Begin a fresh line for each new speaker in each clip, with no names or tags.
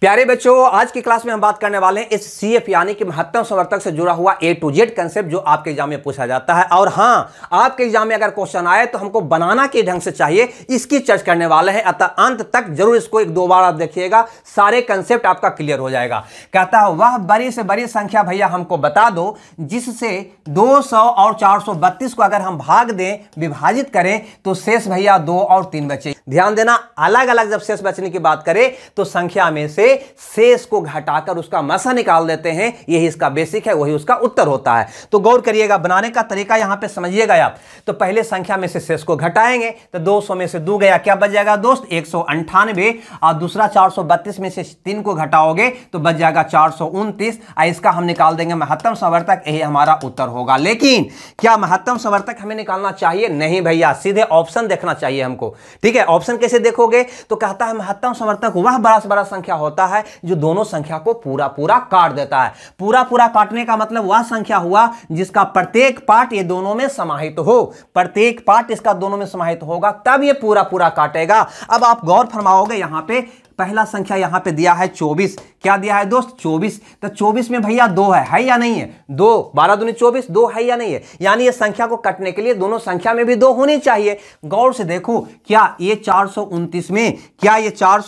प्यारे बच्चों आज की क्लास में हम बात करने वाले हैं इस सी एफ यानी कि महत्तम समर्थक से जुड़ा हुआ ए टू जेड कंसेप्ट जो आपके एग्जाम में पूछा जाता है और हाँ आपके एग्जाम में अगर क्वेश्चन आए तो हमको बनाना के ढंग से चाहिए इसकी चर्च करने वाले हैं अतः अंत तक जरूर इसको एक दो बार आप देखिएगा सारे कंसेप्ट आपका क्लियर हो जाएगा कहता है वह बड़ी से बड़ी संख्या भैया हमको बता दो जिससे दो और चार को अगर हम भाग दें विभाजित करें तो शेष भैया दो और तीन बचे ध्यान देना अलग अलग जब शेष बचने की बात करें तो संख्या में से शेष को घटाकर उसका मसा निकाल देते हैं यही इसका बेसिक है वही उसका उत्तर होता है तो गौर करिएगा बनाने का तरीका यहां पे समझिएगा आप तो पहले संख्या में से शेष को घटाएंगे तो 200 में से दो गया क्या बच जाएगा दोस्त एक और दूसरा चार में से तीन को घटाओगे तो बच जाएगा चार और इसका हम निकाल देंगे महत्तम संवर्तक यही हमारा उत्तर होगा लेकिन क्या महत्तम संवर्तक हमें निकालना चाहिए नहीं भैया सीधे ऑप्शन देखना चाहिए हमको ठीक है ऑप्शन कैसे देखोगे तो कहता है महत्तम समर्थक वह बड़ा से बड़ा संख्या होता है जो दोनों संख्या को पूरा पूरा काट देता है पूरा पूरा काटने का मतलब वह संख्या हुआ जिसका प्रत्येक पार्ट ये दोनों में समाहित हो प्रत्येक पार्ट इसका दोनों में समाहित होगा तब ये पूरा पूरा काटेगा अब आप गौर फरमाओगे यहां पे पहला संख्या यहाँ पे दिया है चौबीस क्या दिया है दोस्त चौबीस तो चौबीस में भैया दो है है या नहीं है दो बारह दूनी चौबीस दो है या नहीं है यानी ये संख्या को कटने के लिए दोनों संख्या में भी दो होनी चाहिए गौर से देखो क्या ये चार में क्या ये चार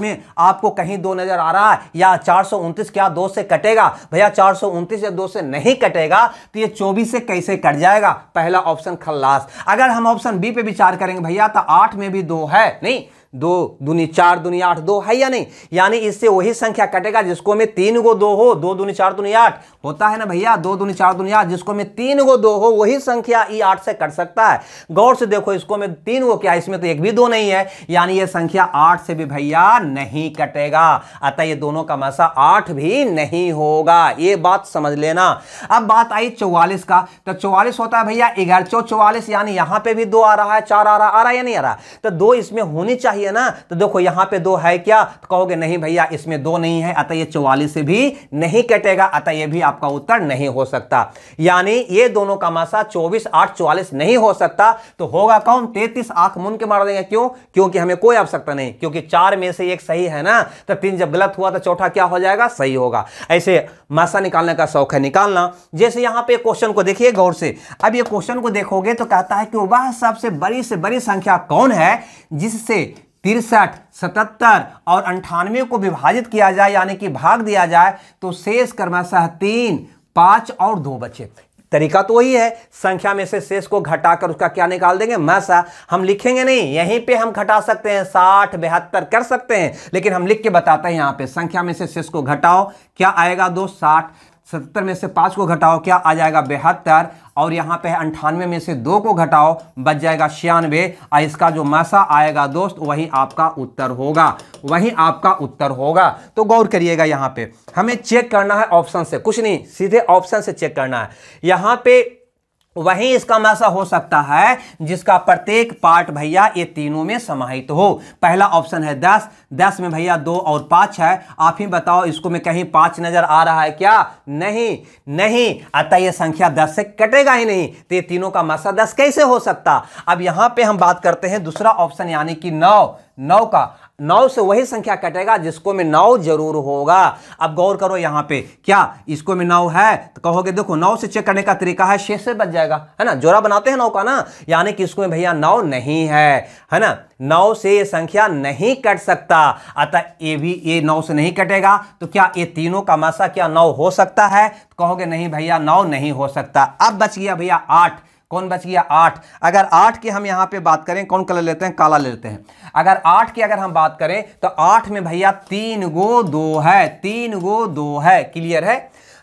में आपको कहीं दो नजर आ रहा है या चार क्या दो से कटेगा भैया चार या दो से नहीं कटेगा तो ये चौबीस से कैसे कट जाएगा पहला ऑप्शन खल्लास अगर हम ऑप्शन बी पे विचार करेंगे भैया तो आठ में भी दो है नहीं दो दूनी चार दूनी आठ दो है या नहीं यानी इससे वही संख्या कटेगा जिसको में तीन गो दो हो दो दूनी चार दूनी आठ होता है ना भैया दो दूनी चार दूनी आठ जिसको में तीन गो दो हो वही संख्या ई आठ से कट सकता है गौर से देखो इसको में तीन गो क्या इसमें तो एक भी दो नहीं है यानी यह संख्या आठ से भी भैया नहीं कटेगा अतः ये दोनों का मसा आठ भी नहीं होगा ये बात समझ लेना अब बात आई चौवालीस का तो चौवालीस होता है भैया ग्यारह चौ चौवालीस यानी यहां पर भी दो आ रहा है चार आ रहा आ रहा है या नहीं आ रहा तो दो इसमें होनी चाहिए चाहिए ना तो देखो यहां पे दो है क्या तो कहोगे नहीं भैया इसमें दो नहीं है अतः ये चौवालीस से भी नहीं कटेगा अतः ये भी आपका उत्तर नहीं हो सकता यानी ये दोनों का मासा चौबीस आठ चौवालीस नहीं हो सकता तो होगा कौन तैतीस आंख मुन के मार देंगे क्यों क्योंकि हमें कोई आवश्यकता नहीं क्योंकि चार में से एक सही है ना तो तीन जब गलत हुआ तो चौथा क्या हो जाएगा सही होगा ऐसे मासा निकालने का शौक है निकालना जैसे यहां पर क्वेश्चन को देखिए गौर से अब ये क्वेश्चन को देखोगे तो कहता है कि वह सबसे बड़ी से बड़ी संख्या कौन है जिससे तिरसठ सतहत्तर और अंठानवे को विभाजित किया जाए यानी कि भाग दिया जाए तो शेष क्रमशः तीन पाँच और दो बचे तरीका तो वही है संख्या में से शेष को घटाकर उसका क्या निकाल देंगे मसा हम लिखेंगे नहीं यहीं पे हम घटा सकते हैं साठ बेहत्तर कर सकते हैं लेकिन हम लिख के बताते हैं यहाँ पे संख्या में से शेष को घटाओ क्या आएगा दो साठ सतहत्तर में से पाँच को घटाओ क्या आ जाएगा बेहत्तर और यहाँ पे है अंठानवे में से दो को घटाओ बच जाएगा छियानवे और इसका जो मसा आएगा दोस्त वही आपका उत्तर होगा वही आपका उत्तर होगा तो गौर करिएगा यहाँ पे हमें चेक करना है ऑप्शन से कुछ नहीं सीधे ऑप्शन से चेक करना है यहाँ पे वही इसका मैसा हो सकता है जिसका प्रत्येक पार्ट भैया ये तीनों में समाहित हो पहला ऑप्शन है दस दस में भैया दो और पांच है आप ही बताओ इसको में कहीं पांच नज़र आ रहा है क्या नहीं नहीं अतः ये संख्या दस से कटेगा ही नहीं तो ये तीनों का मैसा दस कैसे हो सकता अब यहां पे हम बात करते हैं दूसरा ऑप्शन यानी कि नौ नौ का नौ से वही संख्या कटेगा जिसको में नौ जरूर होगा अब गौर करो यहां पे क्या इसको में नौ है तो कहोगे देखो नौ से चेक करने का तरीका है शेष से बच जाएगा है ना जोरा बनाते हैं नौ का ना यानी कि इसको में भैया नौ नहीं है है ना नौ से ये संख्या नहीं कट सकता अतः ये भी ये नौ से नहीं कटेगा तो क्या ये तीनों का मसा क्या नौ हो सकता है तो कहोगे नहीं भैया नौ नहीं हो सकता अब बच गया भैया आठ कौन बच गया आठ अगर आठ की हम यहाँ पे बात करें कौन कलर लेते हैं काला लेते हैं अगर आठ की अगर हम बात करें तो आठ में भैया तीन गो दो है तीन गो दो है क्लियर है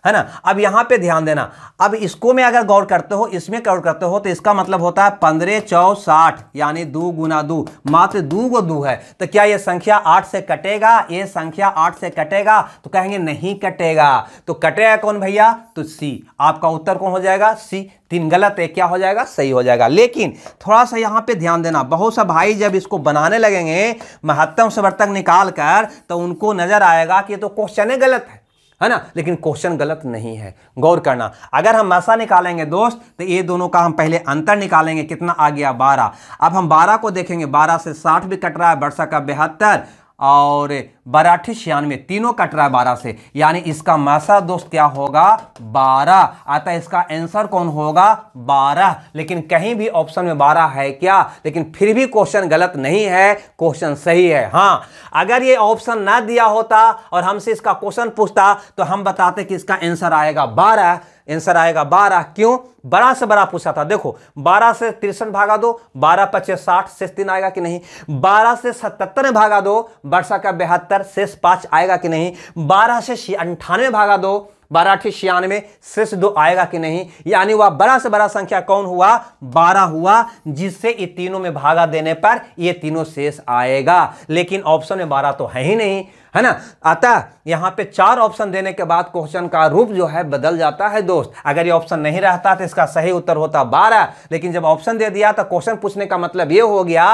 है ना अब यहां पे ध्यान देना अब इसको में अगर गौर करते हो इसमें गौर करते हो तो इसका मतलब होता है पंद्रह चौ साठ यानी दो गुना दो मात्र दो गो दो है तो क्या यह संख्या आठ से कटेगा ये संख्या आठ से कटेगा तो कहेंगे नहीं कटेगा तो कटेगा कौन भैया तो सी आपका उत्तर कौन हो जाएगा सी तीन गलत है क्या हो जाएगा सही हो जाएगा लेकिन थोड़ा सा यहाँ पे ध्यान देना बहुत सा भाई जब इसको बनाने लगेंगे महत्तम समर्थक निकाल कर तो उनको नजर आएगा कि ये तो क्वेश्चन गलत है है ना लेकिन क्वेश्चन गलत नहीं है गौर करना अगर हम मसा निकालेंगे दोस्त तो ये दोनों का हम पहले अंतर निकालेंगे कितना आ गया बारह अब हम बारह को देखेंगे बारह से साठ भी कट रहा है बरसा का बेहतर और बराठी छियानवे तीनों कट रहा है बारह से यानी इसका मासा दोस्त क्या होगा बारह आता है इसका आंसर कौन होगा बारह लेकिन कहीं भी ऑप्शन में बारह है क्या लेकिन फिर भी क्वेश्चन गलत नहीं है क्वेश्चन सही है हाँ अगर ये ऑप्शन ना दिया होता और हमसे इसका क्वेश्चन पूछता तो हम बताते कि इसका आंसर आएगा बारह आंसर आएगा बारह क्यों बड़ा से बड़ा पूछा था देखो बारह से तिरसठ भागा दो बारह पच्चीस साठ शेष तीन आएगा कि नहीं बारह से सतहत्तर में भागा दो वर्षा का बेहत्तर शेष पांच आएगा कि नहीं बारह से अंठानवे भागा दो बारह अठी छियानवे शेष दो आएगा कि नहीं यानी वह बड़ा से बड़ा संख्या कौन हुआ बारह हुआ जिससे ये तीनों में भागा देने पर ये तीनों शेष आएगा लेकिन ऑप्शन में बारह तो है ही नहीं है ना अतः यहाँ पे चार ऑप्शन देने के बाद क्वेश्चन का रूप जो है बदल जाता है दोस्त अगर ये ऑप्शन नहीं रहता तो इसका सही उत्तर होता बारह लेकिन जब ऑप्शन दे दिया तो क्वेश्चन पूछने का मतलब ये हो गया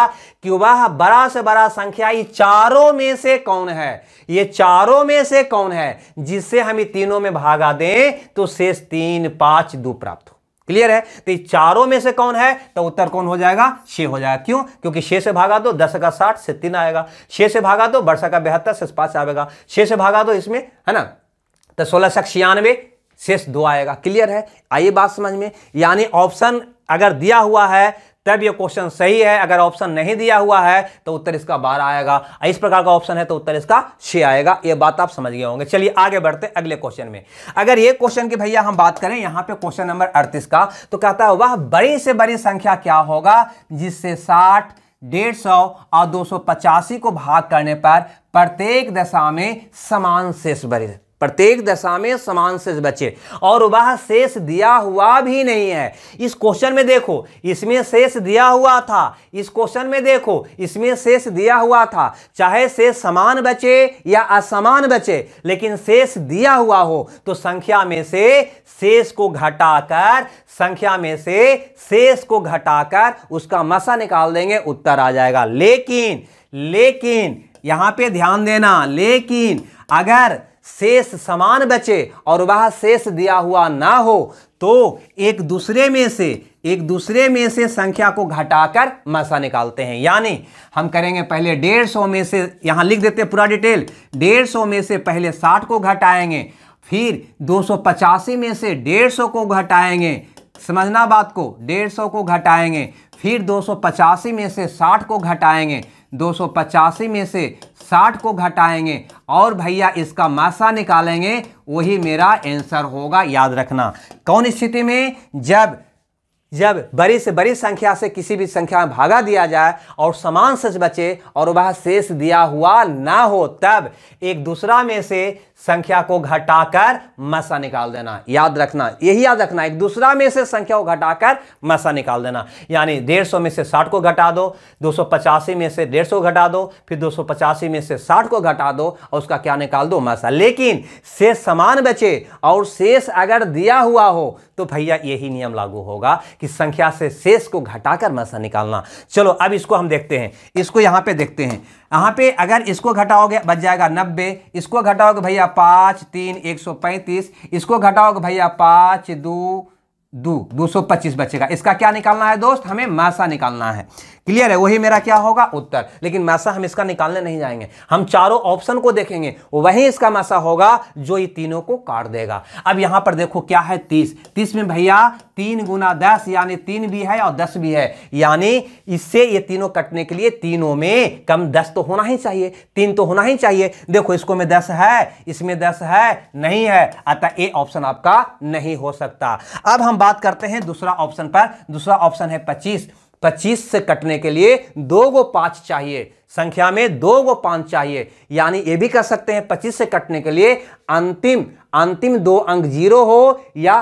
कि वह बड़ा से बड़ा संख्या चारों में से कौन है ये चारों में से कौन है जिससे हम ये तीनों में भागा दें तो शेष तीन पाँच दो प्राप्त हो क्लियर है तो चारों में से कौन है तो उत्तर कौन हो जाएगा छे हो जाएगा क्यों क्योंकि छे से भागा दो दस का साठ से तीन आएगा छे से भागा दो बरसा का बेहतर से पांच आएगा छे से भागा दो इसमें है ना तो सोलह सौ छियानवे शेष दो आएगा क्लियर है आइए बात समझ में यानी ऑप्शन अगर दिया हुआ है तब यह क्वेश्चन सही है अगर ऑप्शन नहीं दिया हुआ है तो उत्तर इसका बारह आएगा इस प्रकार का ऑप्शन है तो उत्तर इसका छह आएगा यह बात आप समझ गए होंगे चलिए आगे बढ़ते अगले क्वेश्चन में अगर ये क्वेश्चन की भैया हम बात करें यहां पे क्वेश्चन नंबर अड़तीस का तो कहता है वह बड़ी से बड़ी संख्या क्या होगा जिससे साठ डेढ़ सौ और दो सौ पचासी को भाग करने पर प्रत्येक दशा में समान शेष बड़ी प्रत्येक दशा में समान शेष बचे और वह शेष दिया हुआ भी नहीं है इस क्वेश्चन में देखो इसमें शेष दिया हुआ था इस क्वेश्चन में देखो इसमें शेष दिया हुआ था चाहे शेष समान बचे या असमान बचे लेकिन शेष दिया हुआ हो तो संख्या में से शेष को घटाकर संख्या में से शेष को घटाकर उसका मसा निकाल देंगे उत्तर आ जाएगा लेकिन लेकिन यहां पे ध्यान देना लेकिन अगर शेष सामान बचे और वह शेष दिया हुआ ना हो तो एक दूसरे में से एक दूसरे में से संख्या को घटाकर मसा निकालते हैं यानी हम करेंगे पहले डेढ़ सौ में से यहाँ लिख देते हैं पूरा डिटेल डेढ़ सौ में से पहले साठ को घटाएंगे फिर दो सौ पचासी में से डेढ़ सौ को घटाएंगे समझना बात को डेढ़ सौ को घटाएंगे फिर दो सौ पचासी में से साठ को घटाएंगे दो में से 60 को घटाएंगे और भैया इसका मासा निकालेंगे वही मेरा आंसर होगा याद रखना कौन स्थिति में जब जब बड़ी से बड़ी संख्या से किसी भी संख्या में भागा दिया जाए और समान सच बचे और वह शेष दिया हुआ ना हो तब एक दूसरा में से संख्या को घटाकर मसा निकाल देना याद रखना यही याद रखना एक दूसरा में से संख्या को घटाकर मसा निकाल देना यानी डेढ़ सौ में से साठ को घटा दो दो सौ पचासी में से डेढ़ सौ घटा दो फिर दो सौ पचासी में से साठ को घटा दो और उसका क्या निकाल दो मसा लेकिन शेष समान बचे और शेष अगर दिया हुआ हो तो भैया यही नियम लागू होगा कि संख्या से शेष को घटाकर मसा निकालना चलो अब इसको हम देखते हैं इसको यहाँ पे देखते हैं यहाँ पे अगर इसको घटाओगे बच जाएगा नब्बे इसको घटाओगे भैया पाँच तीन एक सौ पैंतीस इसको घटाओगे भैया पाँच दो दो दो सौ पच्चीस बचेगा इसका क्या निकालना है दोस्त हमें मासा निकालना है क्लियर है वही मेरा क्या होगा उत्तर लेकिन मासा हम इसका निकालने नहीं जाएंगे हम चारों ऑप्शन को देखेंगे वही इसका मासा होगा जो ये तीनों को काट देगा अब यहां पर देखो क्या है तीस तीस में भैया तीन गुना दस यानी तीन भी है और दस भी है यानी इससे ये तीनों कटने के लिए तीनों में कम दस तो होना ही चाहिए तीन तो होना ही चाहिए देखो इसको में दस है इसमें दस है नहीं है अतः ए ऑप्शन आपका नहीं हो सकता अब हम बात करते हैं दूसरा ऑप्शन पर दूसरा ऑप्शन है पच्चीस पच्चीस से कटने के लिए दो गो पांच चाहिए संख्या में दो गो पांच चाहिए यानी ये भी कर सकते हैं पच्चीस से कटने के लिए अंतिम अंतिम दो अंक जीरो हो या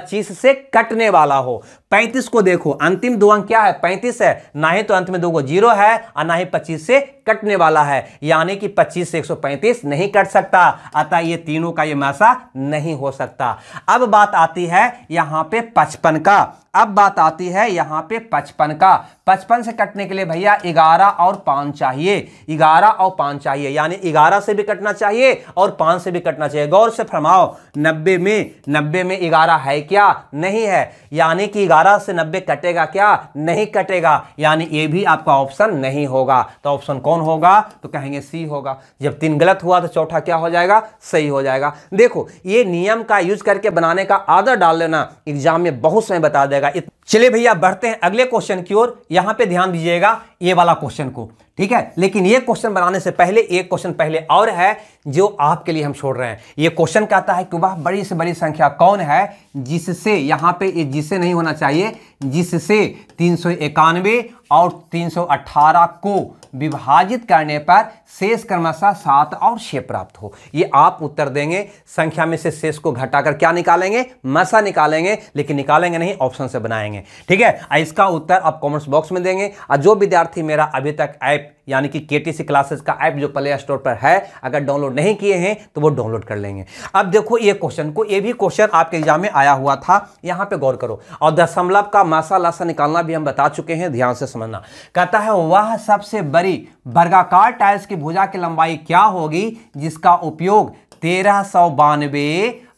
25 से कटने वाला हो पैंतीस को देखो अंतिम दो अंक क्या है पैंतीस है ना ही तो अंत में दो को जीरो है और ना ही पच्चीस से कटने वाला है यानी कि पच्चीस से 135 नहीं कट सकता अतः ये तीनों का ये मासा नहीं हो सकता अब बात आती है यहाँ पे पचपन का अब बात आती है यहाँ पे पचपन का पचपन से कटने के लिए भैया ग्यारह और पाँच चाहिए ग्यारह और पांच चाहिए यानी ग्यारह से भी कटना चाहिए और पांच से भी कटना चाहिए गौर से फरमाओ नब्बे में नब्बे में ग्यारह है क्या नहीं है यानी कि 12 से 90 कटेगा क्या नहीं कटेगा यानी ये भी आपका ऑप्शन नहीं होगा तो ऑप्शन कौन होगा तो कहेंगे सी होगा जब तीन गलत हुआ तो चौथा क्या हो जाएगा सही हो जाएगा देखो ये नियम का यूज करके बनाने का आदर डाल लेना एग्जाम में बहुत समय बता देगा चलिए भैया बढ़ते हैं अगले क्वेश्चन की ओर यहां पे ध्यान दीजिएगा ये वाला क्वेश्चन को ठीक है लेकिन ये क्वेश्चन बनाने से पहले एक क्वेश्चन पहले और है जो आपके लिए हम छोड़ रहे हैं ये क्वेश्चन कहता है कि वह बड़ी से बड़ी संख्या कौन है जिससे यहां पे ये जिससे नहीं होना चाहिए जिससे तीन और 318 को विभाजित करने पर शेष क्रमशः सात और छः प्राप्त हो ये आप उत्तर देंगे संख्या में से शेष को घटाकर क्या निकालेंगे मसा निकालेंगे लेकिन निकालेंगे नहीं ऑप्शन से बनाएंगे ठीक है इसका उत्तर आप कमेंट्स बॉक्स में देंगे और जो विद्यार्थी मेरा अभी तक ऐप यानी कि के टी क्लासेस का ऐप जो प्ले स्टोर पर है अगर डाउनलोड नहीं किए हैं तो वो डाउनलोड कर लेंगे अब देखो ये क्वेश्चन को ये भी क्वेश्चन आपके एग्जाम में आया हुआ था यहाँ पे गौर करो और दशमलव का मासा लासा निकालना भी हम बता चुके हैं ध्यान से समझना कहता है वह सबसे बड़ी बर्गाकार टाइल्स की भुजा की लंबाई क्या होगी जिसका उपयोग तेरह सौ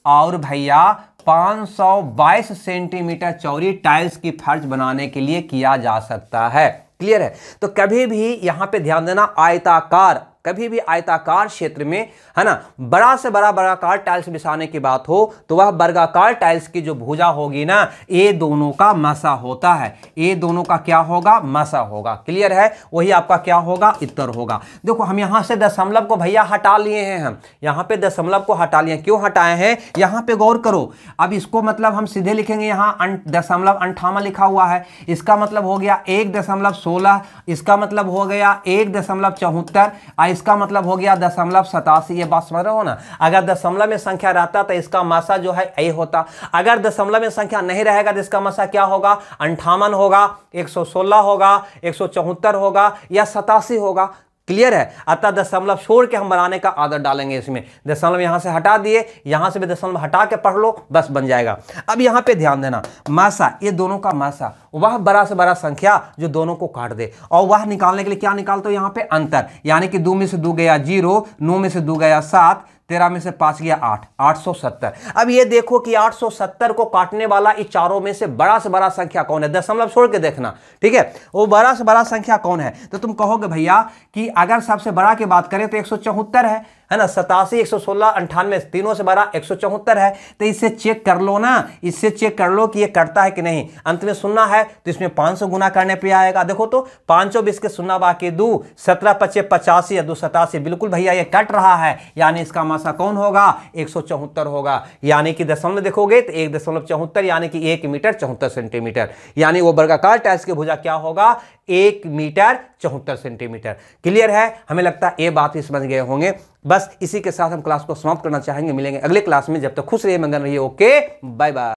और भैया 522 सेंटीमीटर चौड़ी टाइल्स की फर्ज बनाने के लिए किया जा सकता है क्लियर है तो कभी भी यहां पे ध्यान देना आयताकार कभी भी आयताकार क्षेत्र में है ना बड़ा से बड़ा बड़ाकार टाइल्स बिछाने की बात हो तो वह बर्गाकार टाइल्स की जो भुजा होगी ना ये दोनों का मसा होता है ये दोनों का क्या होगा मसा होगा क्लियर है वही आपका क्या होगा इतर होगा देखो हम यहां से दशमलव को भैया हटा लिए हैं हम यहां पे दशमलव को हटा लिए क्यों हटाए हैं यहां पे गौर करो अब इसको मतलब हम सीधे लिखेंगे यहां अं, दशमलव अंठावन लिखा हुआ है इसका मतलब हो गया एक दशमलव सोलह इसका मतलब हो गया एक दशमलव चौहत्तर इसका मतलब हो गया दशमलव सतासी ये बात समझ रहे हो ना अगर दशमलव में संख्या रहता तो इसका मासा जो है ए होता अगर दशमलव में संख्या नहीं रहेगा तो इसका मासा क्या होगा अंठावन होगा एक होगा एक होगा या सतासी होगा क्लियर है अतः दशमलव छोड़ के हम बनाने का आदत डालेंगे इसमें दशमलव यहां से हटा दिए यहां से भी दशमलव हटा के पढ़ लो बस बन जाएगा अब यहां पे ध्यान देना मासा ये दोनों का मासा वह बड़ा से बड़ा संख्या जो दोनों को काट दे और वह निकालने के लिए क्या निकालते हो यहां पे अंतर यानी कि दो में से दो गया जीरो नौ में से दो गया सात तेरह में से पांच गया आठ आठ सौ सत्तर अब ये देखो कि आठ सौ सत्तर को काटने वाला इस चारों में से बड़ा से बड़ा संख्या कौन है दशमलव छोड़ के देखना ठीक है वो बड़ा से बड़ा संख्या कौन है तो तुम कहोगे भैया कि अगर सबसे बड़ा की बात करें तो एक सौ चौहत्तर है है ना सतासी एक सौ सोलह अंठानवे तीनों से बारह एक सौ चौहत्तर है तो इससे चेक कर लो ना इससे चेक कर लो कि ये करता है कि नहीं अंत में सुनना है तो इसमें पाँच सौ गुना करने पर आएगा देखो तो पाँच सौ बीस के सुनना बाकी दो सत्रह पच्चे पचासी या दो सतासी बिल्कुल भैया ये कट रहा है यानी इसका मासा कौन होगा एक सौ चौहत्तर होगा यानी कि दशमलव देखोगे तो एक दशमलव चौहत्तर यानी कि एक मीटर चौहत्तर सेंटीमीटर यानी वो वर्गाकार टाइल्स की भुजा क्या होगा एक मीटर चौहत्तर सेंटीमीटर क्लियर है हमें लगता है ये बात ही समझ गए होंगे बस इसी के साथ हम क्लास को समाप्त करना चाहेंगे मिलेंगे अगले क्लास में जब तक तो खुश रहिए मंगन रहिए ओके बाय बाय